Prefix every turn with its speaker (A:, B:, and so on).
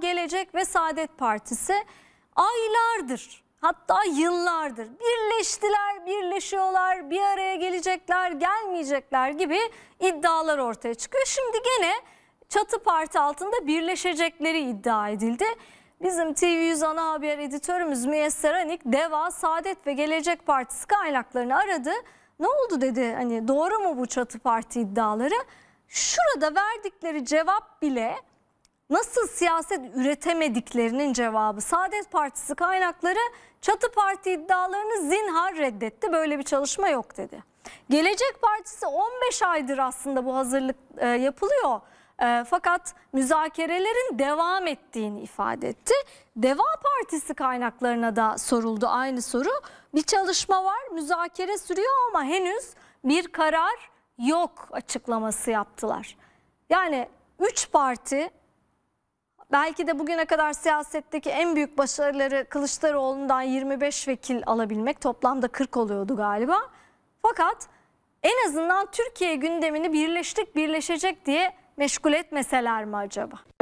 A: Gelecek ve Saadet Partisi aylardır hatta yıllardır birleştiler, birleşiyorlar, bir araya gelecekler, gelmeyecekler gibi iddialar ortaya çıkıyor. Şimdi gene çatı parti altında birleşecekleri iddia edildi. Bizim TV100 ana haber editörümüz Müyesser Anik, DEVA, Saadet ve Gelecek Partisi kaynaklarını aradı. Ne oldu dedi hani doğru mu bu çatı parti iddiaları? Şurada verdikleri cevap bile nasıl siyaset üretemediklerinin cevabı. Saadet Partisi kaynakları çatı parti iddialarını zinhar reddetti. Böyle bir çalışma yok dedi. Gelecek Partisi 15 aydır aslında bu hazırlık e, yapılıyor. E, fakat müzakerelerin devam ettiğini ifade etti. Deva Partisi kaynaklarına da soruldu aynı soru. Bir çalışma var, müzakere sürüyor ama henüz bir karar yok açıklaması yaptılar. Yani 3 parti belki de bugüne kadar siyasetteki en büyük başarıları Kılıçdaroğlu'ndan 25 vekil alabilmek toplamda 40 oluyordu galiba. Fakat en azından Türkiye gündemini birleştik birleşecek diye meşgul etmeseler mi acaba?